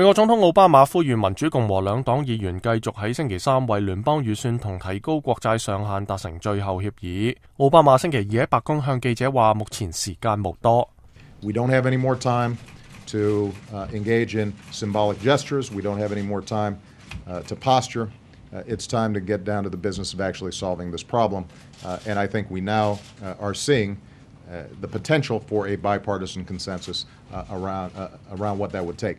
We do don't have any more time to uh, engage in symbolic gestures. We don't have any more time uh, to posture. Uh, it's time to get down to the business of actually solving this problem. And I think we now are seeing the potential for a bipartisan consensus around around what that would take.